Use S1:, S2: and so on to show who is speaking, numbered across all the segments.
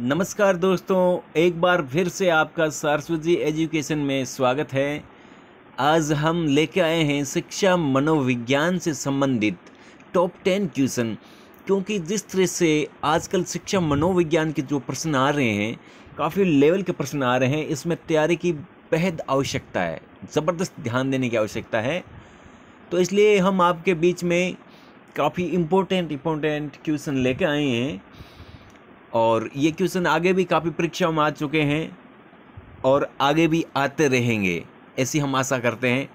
S1: नमस्कार दोस्तों एक बार फिर से आपका सारस्वती एजुकेशन में स्वागत है आज हम लेके आए हैं शिक्षा मनोविज्ञान से संबंधित टॉप टेन क्वेश्चन क्योंकि जिस तरह से आजकल शिक्षा मनोविज्ञान के जो प्रश्न आ रहे हैं काफ़ी लेवल के प्रश्न आ रहे हैं इसमें तैयारी की बेहद आवश्यकता है ज़बरदस्त ध्यान देने की आवश्यकता है तो इसलिए हम आपके बीच में काफ़ी इम्पोर्टेंट इम्पोर्टेंट क्वेश्चन लेके आए हैं और ये क्वेश्चन आगे भी काफ़ी परीक्षाओं में आ चुके हैं और आगे भी आते रहेंगे ऐसी हम आशा करते हैं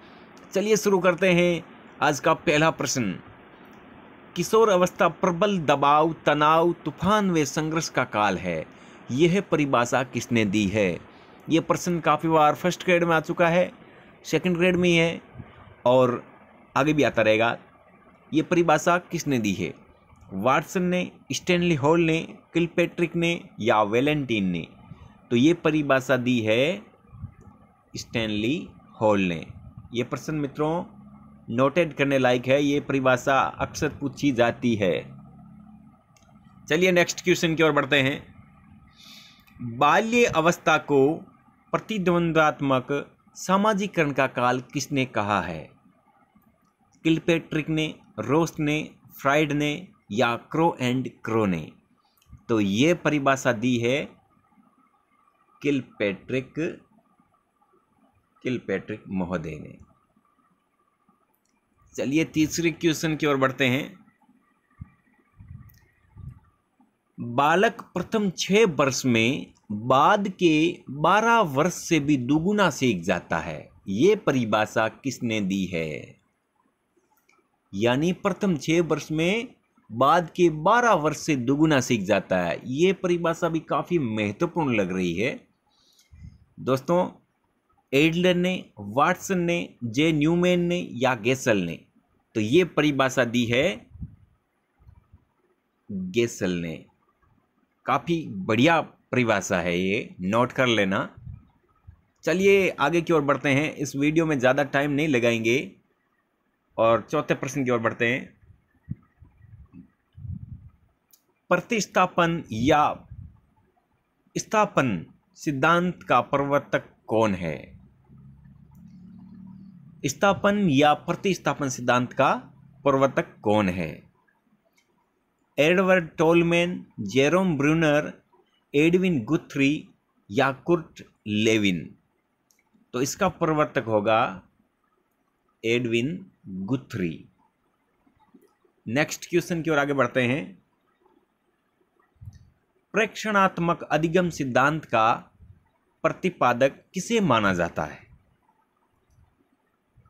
S1: चलिए शुरू करते हैं आज का पहला प्रश्न किशोर अवस्था प्रबल दबाव तनाव तूफान व संघर्ष का काल है यह परिभाषा किसने दी है यह प्रश्न काफ़ी बार फर्स्ट ग्रेड में आ चुका है सेकंड ग्रेड में ही है और आगे भी आता रहेगा ये परिभाषा किसने दी है वाटसन ने स्टैनली हॉल ने किलपेट्रिक ने या वेलेंटीन ने तो ये परिभाषा दी है स्टैनली हॉल ने ये प्रश्न मित्रों नोटेड करने लायक है ये परिभाषा अक्सर पूछी जाती है चलिए नेक्स्ट क्वेश्चन की ओर बढ़ते हैं बाल्य अवस्था को प्रतिद्वंद्वात्मक सामाजिकरण का काल किसने कहा है किलपेट्रिक ने रोस्ट ने फ्राइड ने या क्रो एंड क्रो ने तो ये परिभाषा दी है किल पैट्रिक किल पैट्रिक महोदय ने चलिए तीसरे क्वेश्चन की ओर बढ़ते हैं बालक प्रथम छह वर्ष में बाद के बारह वर्ष से भी दुगुना सीख जाता है ये परिभाषा किसने दी है यानी प्रथम छह वर्ष में बाद के बारह वर्ष से दुगुना सीख जाता है ये परिभाषा भी काफ़ी महत्वपूर्ण लग रही है दोस्तों एडलर ने वाटसन ने जे न्यूमैन ने या गेसल ने तो ये परिभाषा दी है गेसल ने काफ़ी बढ़िया परिभाषा है ये नोट कर लेना चलिए आगे की ओर बढ़ते हैं इस वीडियो में ज़्यादा टाइम नहीं लगाएंगे और चौथे प्रश्न की ओर बढ़ते हैं प्रतिस्थापन या स्थापन सिद्धांत का प्रवर्तक कौन है स्थापन या प्रतिस्थापन सिद्धांत का प्रवर्तक कौन है Edward Tolman Jerome Bruner Edwin Guthrie या कुर्ट लेविन तो इसका प्रवर्तक होगा एडविन गुथरी नेक्स्ट क्वेश्चन की ओर आगे बढ़ते हैं प्रेक्षणात्मक अधिगम सिद्धांत का प्रतिपादक किसे माना जाता है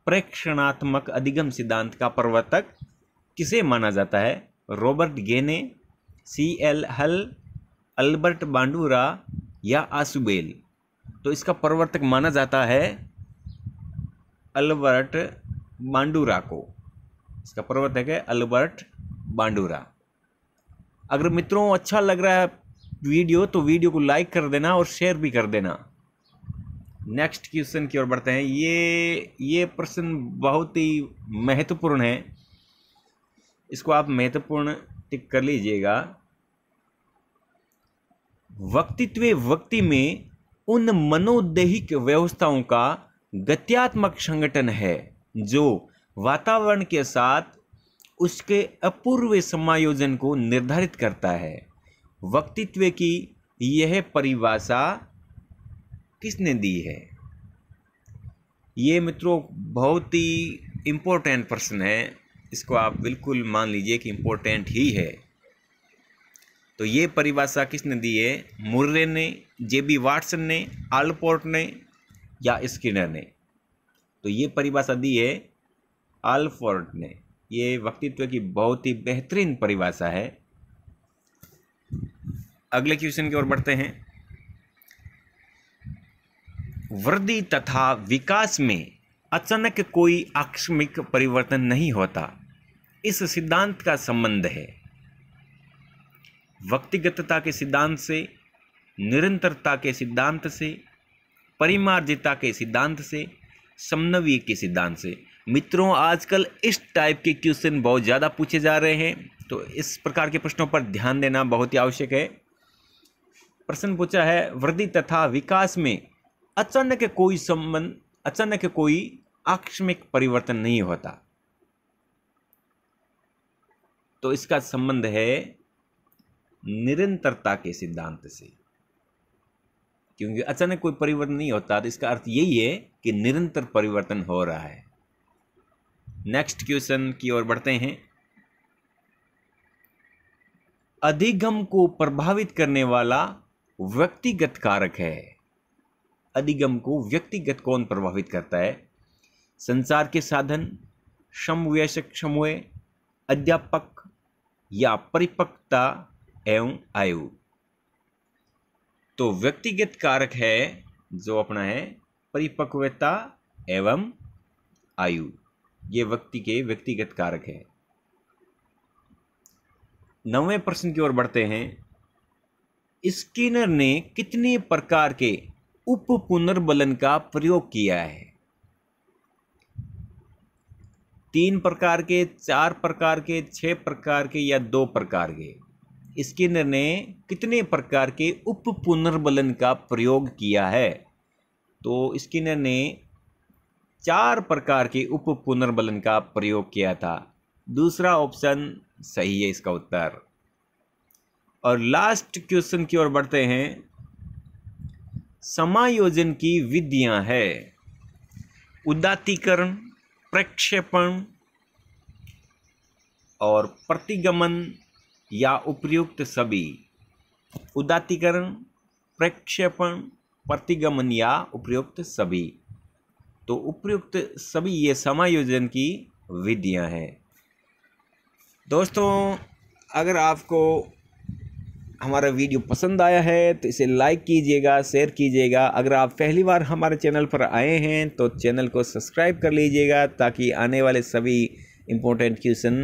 S1: प्रेक्षणात्मक अधिगम सिद्धांत का प्रवर्तक किसे माना जाता है रॉबर्ट गेने सी एल हल अल्बर्ट बांडूरा या आसुबेल तो इसका प्रवर्तक माना जाता है अल्बर्ट बांडूरा को इसका प्रवर्तक है अल्बर्ट बांडूरा अगर मित्रों अच्छा लग रहा है वीडियो तो वीडियो को लाइक कर देना और शेयर भी कर देना नेक्स्ट क्वेश्चन की ओर बढ़ते हैं ये ये प्रश्न बहुत ही महत्वपूर्ण है इसको आप महत्वपूर्ण टिक कर लीजिएगा वक्तित्व वक्ति में उन मनोदेहिक व्यवस्थाओं का गत्यात्मक संगठन है जो वातावरण के साथ उसके अपूर्व समायोजन को निर्धारित करता है वक्तित्व की यह परिभाषा किसने दी है ये मित्रों बहुत ही इम्पोर्टेंट प्रश्न है इसको आप बिल्कुल मान लीजिए कि इम्पोर्टेंट ही है तो ये परिभाषा किसने दी है मुर्रे ने जे बी वाटसन ने आलपोर्ट ने या स्किनर ने तो ये परिभाषा दी है आलफोर्ट ने ये वक्तित्व की बहुत ही बेहतरीन परिभाषा है अगले क्वेश्चन की ओर बढ़ते हैं वृद्धि तथा विकास में अचानक कोई आकस्मिक परिवर्तन नहीं होता इस सिद्धांत का संबंध है व्यक्तिगतता के सिद्धांत से निरंतरता के सिद्धांत से परिमार्जिता के सिद्धांत से समन्वय के सिद्धांत से मित्रों आजकल इस टाइप के क्वेश्चन बहुत ज़्यादा पूछे जा रहे हैं तो इस प्रकार के प्रश्नों पर ध्यान देना बहुत ही आवश्यक है प्रश्न पूछा है वृद्धि तथा विकास में अचानक कोई संबंध अचानक कोई आकस्मिक परिवर्तन नहीं होता तो इसका संबंध है निरंतरता के सिद्धांत से क्योंकि अचानक कोई परिवर्तन नहीं होता तो इसका अर्थ यही है कि निरंतर परिवर्तन हो रहा है नेक्स्ट क्वेश्चन की ओर बढ़ते हैं अधिगम को प्रभावित करने वाला व्यक्तिगत कारक है अधिगम को व्यक्तिगत कौन प्रभावित करता है संसार के साधन समवयस्क समूह अध्यापक या परिपक्वता एवं आयु तो व्यक्तिगत कारक है जो अपना है परिपक्वता एवं आयु ये व्यक्ति के व्यक्तिगत कारक है नवे प्रश्न की ओर बढ़ते हैं स्किनर ने कितने प्रकार के उप पुनर्बलन का प्रयोग किया है तीन प्रकार के चार प्रकार के छः प्रकार के या दो प्रकार के स्किनर ने कितने प्रकार के उप पुनर्बलन का प्रयोग किया है तो स्किनर ने चार प्रकार के उप पुनर्बलन का प्रयोग किया था दूसरा ऑप्शन सही है इसका उत्तर और लास्ट क्वेश्चन की ओर बढ़ते हैं समायोजन की विधियां है उदातीकरण प्रक्षेपण और प्रतिगमन या उपयुक्त सभी उदातीकरण प्रक्षेपण प्रतिगमन या उपयुक्त सभी तो उपयुक्त सभी ये समायोजन की विधियां हैं दोस्तों अगर आपको हमारा वीडियो पसंद आया है तो इसे लाइक कीजिएगा शेयर कीजिएगा अगर आप पहली बार हमारे चैनल पर आए हैं तो चैनल को सब्सक्राइब कर लीजिएगा ताकि आने वाले सभी इम्पोर्टेंट क्वेश्चन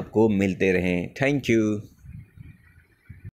S1: आपको मिलते रहें थैंक यू